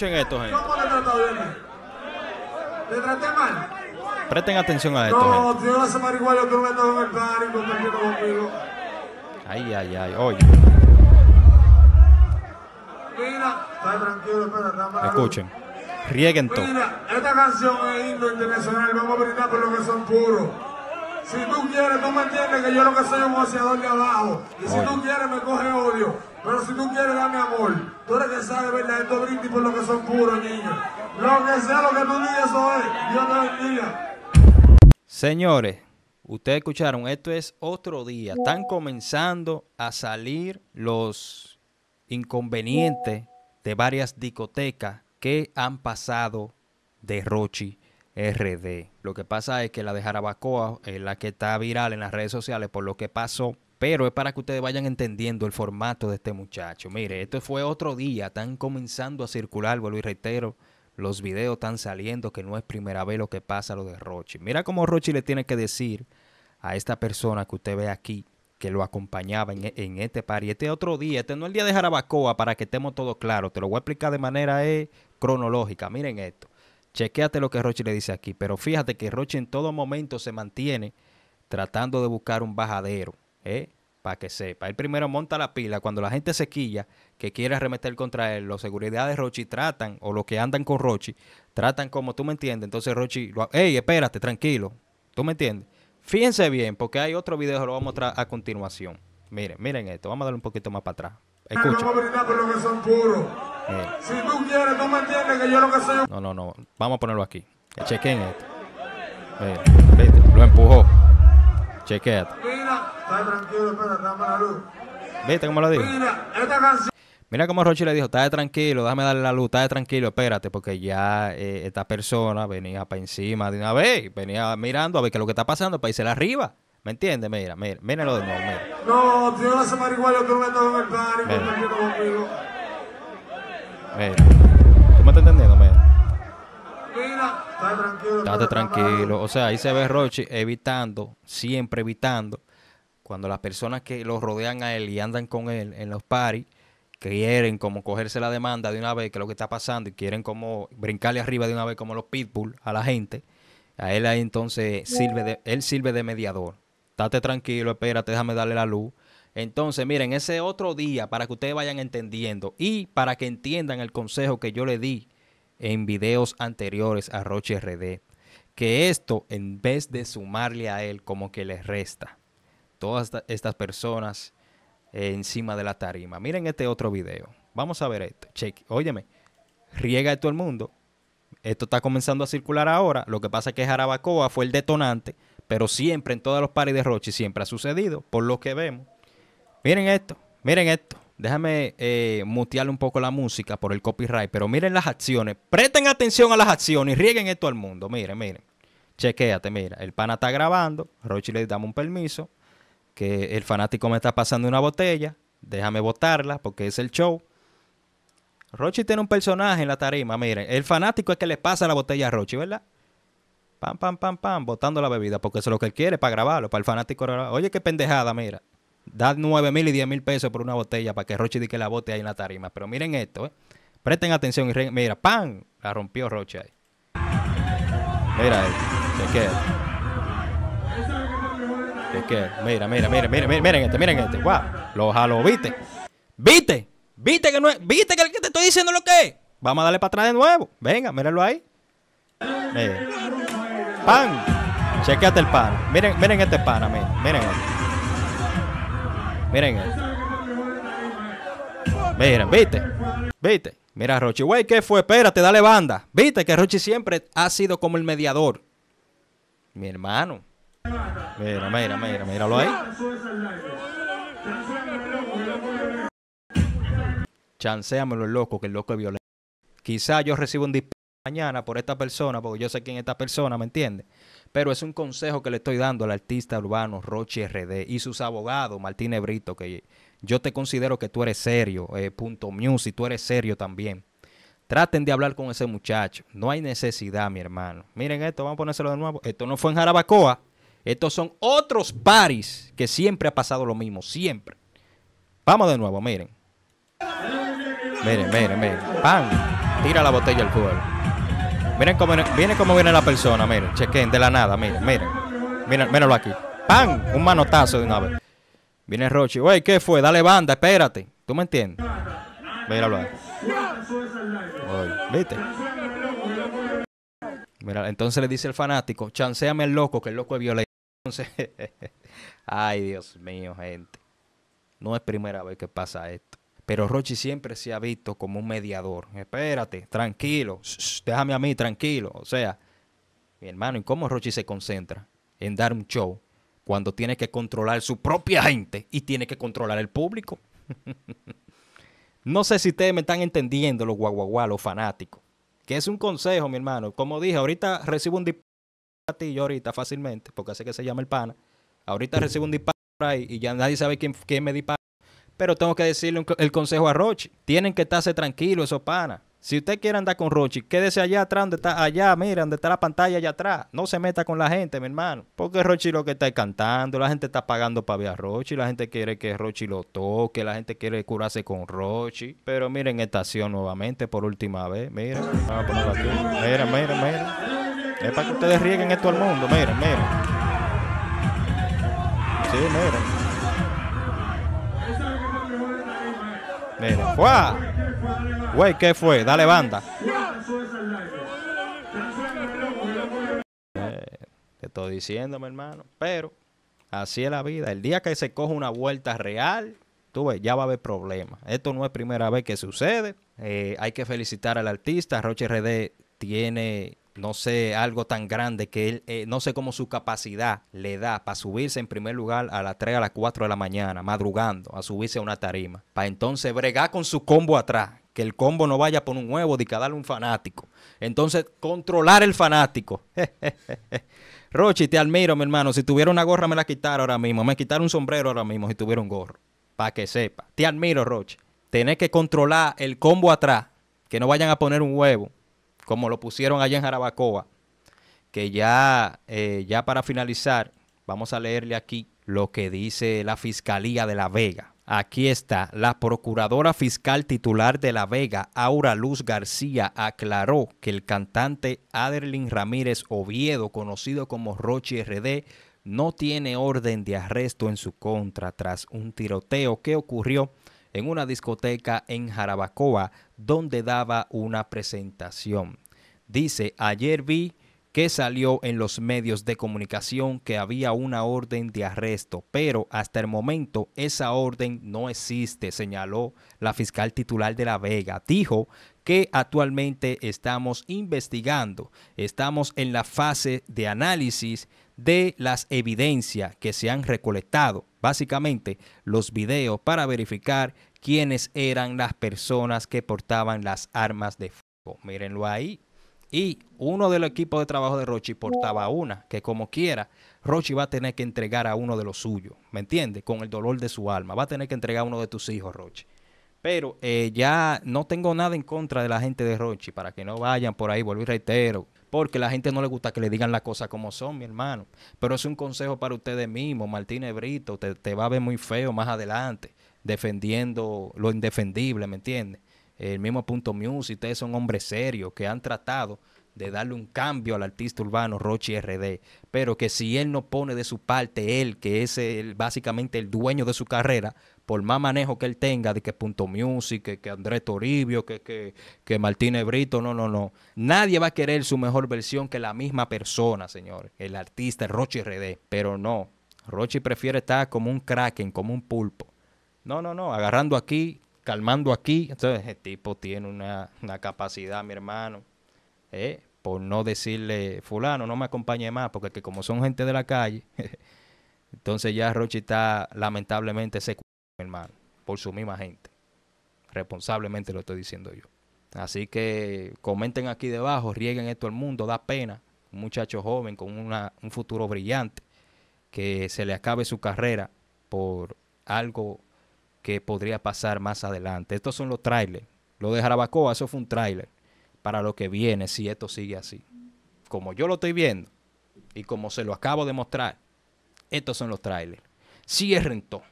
Escuchen esto, gente. ¿Cómo te trató bien? ¿Le traté mal? Presten atención a esto. No, gente. yo no soy marihuana, tú me tomas el pánico, tranquilo conmigo. Ay, ay, ay, oye. Mira, está tranquilo, espera, está Escuchen. Rieguen todo. Mira, esta canción es himno internacional, vamos a brindar por lo que son puros. Si tú quieres, tú me entiendes que yo lo que soy es un boceador de abajo. Y si tú quieres, me coge odio. Pero si tú quieres, dame amor. Tú eres que sabes, ¿verdad? Estos brindis por lo que son puros, niños. Lo que sea, lo que tú digas, eso es. Dios te bendiga. Señores. Ustedes escucharon, esto es otro día. Están comenzando a salir los inconvenientes de varias discotecas que han pasado de Rochi RD. Lo que pasa es que la de Jarabacoa es la que está viral en las redes sociales por lo que pasó. Pero es para que ustedes vayan entendiendo el formato de este muchacho. Mire, esto fue otro día. Están comenzando a circular, vuelvo y reitero. Los videos están saliendo que no es primera vez lo que pasa lo de Rochi. Mira cómo Rochi le tiene que decir a esta persona que usted ve aquí que lo acompañaba en, e, este par. Y este otro día, este no es el día de Jarabacoa, para que estemos todos claros. Te lo voy a explicar de manera eh, cronológica. Miren esto. Chequéate lo que Rochi le dice aquí, pero fíjate que Rochi en todo momento se mantiene tratando de buscar un bajadero, ¿eh? para que sepa. Él primero monta la pila, cuando la gente se quilla, que quiere arremeter contra él, los seguridades de Rochi tratan, o los que andan con Rochi, tratan como tú me entiendes. Entonces Rochi, Ey, espérate, tranquilo, tú me entiendes. Fíjense bien, porque hay otro video que lo vamos a mostrar a continuación. Miren, miren esto, vamos a darle un poquito más para atrás. Escucha. Vamos a brindar que son si tú quieres, tú me entiendes que yo lo que soy. No, no, no. Vamos a ponerlo aquí. Chequen esto. Lo empujó. Chequea. Mira, está tranquilo, espérate, dame la luz. ¿Viste cómo lo dijo? Mira, esta canción. Mira cómo Rochi le dijo, está tranquilo, déjame darle la luz, está tranquilo, espérate, porque ya eh, esta persona venía para encima de una vez, venía mirando a ver qué lo que está pasando para irse arriba. ¿Me entiendes? Mira, mira, lo de nuevo, mira. No, igual, yo no vendo marihuana, el no me está conmigo. ¿Tú entendiendo? tranquilo. Date tranquilo. O sea, ahí se ve Roche evitando, siempre evitando, cuando las personas que lo rodean a él y andan con él en los paris quieren como cogerse la demanda de una vez, que lo que está pasando, y quieren como brincarle arriba de una vez como los pitbull a la gente, a él ahí entonces sirve de, él sirve de mediador. Date tranquilo, espérate, déjame darle la luz. Entonces, miren, ese otro día para que ustedes vayan entendiendo y para que entiendan el consejo que yo le di en videos anteriores a Roche RD, que esto en vez de sumarle a él como que le resta. Todas estas personas encima de la tarima. Miren este otro video. Vamos a ver esto. Cheque, Óyeme, riega todo el mundo. Esto está comenzando a circular ahora. Lo que pasa es que Jarabacoa fue el detonante, pero siempre en todos los pares de Roche siempre ha sucedido, por lo que vemos. Miren esto, miren esto. Déjame eh, mutearle un poco la música por el copyright, pero miren las acciones. Presten atención a las acciones y rieguen esto al mundo. Miren, miren. Chequéate, mira. El pana está grabando. Rochi le damos un permiso. Que el fanático me está pasando una botella. Déjame botarla porque es el show. Rochi tiene un personaje en la tarima. Miren, el fanático es que le pasa la botella a Rochi, ¿verdad? Pam, pam, pam, pam, botando la bebida porque eso es lo que él quiere para grabarlo, para el fanático. Oye, qué pendejada, mira da 9 mil y 10 mil pesos por una botella para que Roche diga que la bote ahí en la tarima. Pero miren esto, ¿eh? presten atención y mira, ¡pam! La rompió Roche ahí. Mira ahí, es? ¿Qué Mira, mira, mira, mira, miren este, miren este. ¡Wow! Lo jaló, ¿viste? ¿Viste? ¿Viste que no es? ¿Viste que te estoy diciendo lo que es? Vamos a darle para atrás de nuevo. Venga, mírenlo ahí. Mira. ¡Pam! Chequeate el pan. Miren, miren este a miren, miren este. Miren Miren, viste, viste. Mira, Rochi, güey, ¿qué fue? Espérate, dale banda. Viste que Rochi siempre ha sido como el mediador. Mi hermano. Mira, mira, mira, míralo ahí. Chanceamelo el loco, que el loco es violento. Quizá yo reciba un disparo mañana por esta persona, porque yo sé quién es esta persona, ¿me entiendes? Pero es un consejo que le estoy dando al artista urbano Roche RD y sus abogados, Martín Brito, que yo te considero que tú eres serio, eh, punto music, tú eres serio también. Traten de hablar con ese muchacho. No hay necesidad, mi hermano. Miren esto, vamos a ponérselo de nuevo. Esto no fue en Jarabacoa. Estos son otros paris que siempre ha pasado lo mismo, siempre. Vamos de nuevo, miren. Miren, miren, miren. ¡Pam! Tira la botella al pueblo Miren cómo, viene cómo viene la persona, miren, chequen, de la nada, miren, miren. Miren, aquí. ¡Pam! Un manotazo de una vez. Viene Rochi, güey, ¿qué fue? Dale banda, espérate. ¿Tú me entiendes? Míralo ahí. ¿Viste? Mira, entonces le dice el fanático, chanceame el loco, que el loco es violento. Entonces, ay Dios mío, gente. No es primera vez que pasa esto. Pero Rochi siempre se ha visto como un mediador. Espérate, tranquilo, déjame a mí, tranquilo. O sea, mi hermano, ¿y cómo Rochi se concentra en dar un show cuando tiene que controlar su propia gente y tiene que controlar el público? no sé si ustedes me están entendiendo, los guaguaguá, los fanáticos. Que es un consejo, mi hermano. Como dije, ahorita recibo un yo ahorita fácilmente, porque sé que se llama el pana. Ahorita recibo un disparo y ya nadie sabe quién, quién me dispara. Pero tengo que decirle el consejo a Rochi. Tienen que estarse tranquilos esos pana Si usted quiere andar con Rochi, quédese allá atrás, donde está, allá, mira, donde está la pantalla allá atrás. No se meta con la gente, mi hermano. Porque Rochi lo que está cantando, la gente está pagando para ver a Rochi, la gente quiere que Rochi lo toque, la gente quiere curarse con Rochi. Pero miren estación nuevamente por última vez. Mira, vamos a aquí. Mira, mira, mira. Es para que ustedes rieguen esto al mundo. Miren, miren. Sí, miren. Güey, ¿qué fue? Dale banda. Eh, te estoy diciendo, mi hermano. Pero así es la vida. El día que se coja una vuelta real, tú ves, ya va a haber problemas. Esto no es primera vez que sucede. Eh, hay que felicitar al artista. Roche RD tiene no sé, algo tan grande que él, eh, no sé cómo su capacidad le da para subirse en primer lugar a las 3, a las 4 de la mañana, madrugando, a subirse a una tarima, para entonces bregar con su combo atrás, que el combo no vaya por un huevo, de cada un fanático. Entonces, controlar el fanático. Rochi, te admiro, mi hermano. Si tuviera una gorra, me la quitara ahora mismo. Me quitaron un sombrero ahora mismo si tuviera un gorro. Para que sepa. Te admiro, Rochi. Tener que controlar el combo atrás, que no vayan a poner un huevo como lo pusieron allá en Jarabacoa, que ya, eh, ya para finalizar, vamos a leerle aquí lo que dice la Fiscalía de La Vega. Aquí está, la procuradora fiscal titular de La Vega, Aura Luz García, aclaró que el cantante Aderlin Ramírez Oviedo, conocido como Rochi RD, no tiene orden de arresto en su contra tras un tiroteo que ocurrió en una discoteca en Jarabacoa donde daba una presentación. Dice, ayer vi que salió en los medios de comunicación que había una orden de arresto, pero hasta el momento esa orden no existe, señaló la fiscal titular de La Vega. Dijo que actualmente estamos investigando. Estamos en la fase de análisis de las evidencias que se han recolectado, básicamente los videos para verificar quiénes eran las personas que portaban las armas de fuego. Mírenlo ahí. Y uno del equipo de trabajo de Rochi portaba una, que como quiera, Rochi va a tener que entregar a uno de los suyos, ¿me entiendes? Con el dolor de su alma, va a tener que entregar a uno de tus hijos, Rochi. Pero eh, ya no tengo nada en contra de la gente de Rochi, para que no vayan por ahí, vuelvo y reitero, porque la gente no le gusta que le digan las cosas como son, mi hermano. Pero es un consejo para ustedes mismos, Martín Brito, te, te va a ver muy feo más adelante, defendiendo lo indefendible, ¿me entiendes? El mismo Punto Music, ustedes son hombres serios que han tratado de darle un cambio al artista urbano Rochi RD, pero que si él no pone de su parte, él, que es el, básicamente el dueño de su carrera, por más manejo que él tenga, de que Punto Music, que, Andrés Toribio, que, que, que, Martínez Brito, no, no, no. Nadie va a querer su mejor versión que la misma persona, señor, El artista, el Rochi RD. Pero no, Rochi prefiere estar como un kraken, como un pulpo. No, no, no, agarrando aquí, calmando aquí. Entonces, el tipo tiene una, capacidad, mi hermano. Eh, por no decirle, fulano, no me acompañe más, porque como son gente de la calle, entonces ya Rochi está lamentablemente secuestrado por su misma gente. Responsablemente lo estoy diciendo yo. Así que comenten aquí debajo, rieguen esto al mundo, da pena. Un muchacho joven con un futuro brillante, que se le acabe su carrera por algo que podría pasar más adelante. Estos son los trailers. Lo de Jarabacoa, eso fue un tráiler para lo que viene si esto sigue así. Como yo lo estoy viendo y como se lo acabo de mostrar, estos son los trailers. Cierren todo.